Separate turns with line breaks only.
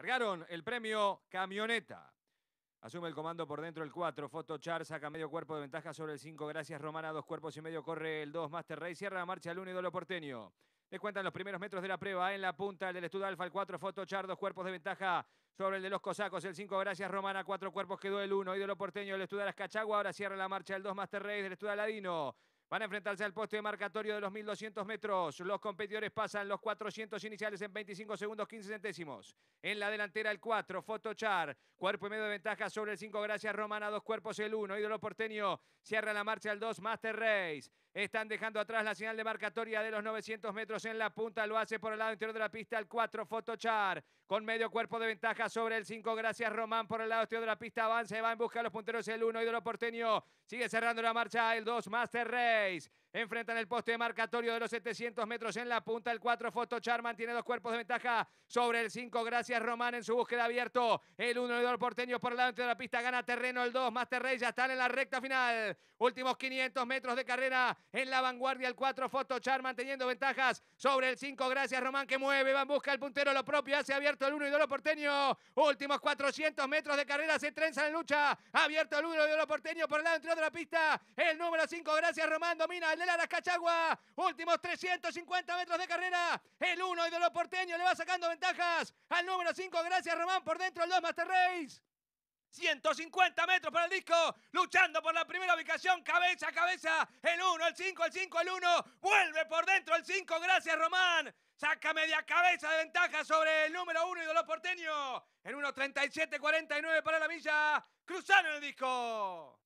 Cargaron el premio Camioneta. Asume el comando por dentro el 4. Foto Char saca medio cuerpo de ventaja sobre el 5. Gracias Romana, dos cuerpos y medio corre el 2. Master Rey cierra la marcha el 1 ídolo porteño. cuentan los primeros metros de la prueba en la punta. El del Estudio Alfa, el 4. Foto Char, dos cuerpos de ventaja sobre el de los cosacos. El 5, gracias Romana, cuatro cuerpos quedó el 1. Ídolo porteño, el Estudio Las Cachagua. Ahora cierra la marcha el 2. Master Rey del Estudio Aladino. Van a enfrentarse al poste de marcatorio de los 1200 metros. Los competidores pasan los 400 iniciales en 25 segundos 15 centésimos. En la delantera el 4, Fotochar. Cuerpo y medio de ventaja sobre el 5, gracias A Dos cuerpos el 1, ídolo porteño. Cierra la marcha el 2, Master Race. Están dejando atrás la señal de marcatoria de los 900 metros en la punta. Lo hace por el lado interior de la pista el 4, Fotochar. Con medio cuerpo de ventaja sobre el 5, gracias Román. Por el lado exterior de la pista avanza. Va en busca de los punteros el 1, ídolo porteño. Sigue cerrando la marcha el 2, Master Race. days Enfrentan el poste de marcatorio de los 700 metros en la punta. El 4, Foto Charman, tiene dos cuerpos de ventaja sobre el 5. Gracias, Román, en su búsqueda abierto. El 1, Eduardo Porteño, por el lado de la pista, gana terreno. El 2, Master Rey, ya están en la recta final. Últimos 500 metros de carrera en la vanguardia. El 4, Foto Charman, teniendo ventajas sobre el 5. Gracias, Román, que mueve. Va busca el puntero, lo propio. Hace abierto el 1, Eduardo Porteño. Últimos 400 metros de carrera, se trenzan en lucha.
Abierto el 1, Eduardo Porteño, por el lado de la pista. El número 5, gracias, Román, domina Laras Cachagua. Últimos 350 metros de carrera. El 1 y de los porteños le va sacando ventajas al número 5. Gracias Román por dentro el 2 Master Race. 150 metros para el disco, luchando por la primera ubicación, cabeza a cabeza, el 1, el 5, el 5, el 1, vuelve por dentro el 5, gracias Román, saca media cabeza de ventaja sobre el
número 1 y de los porteños, el 1, 37, 49 para la milla, cruzando el disco.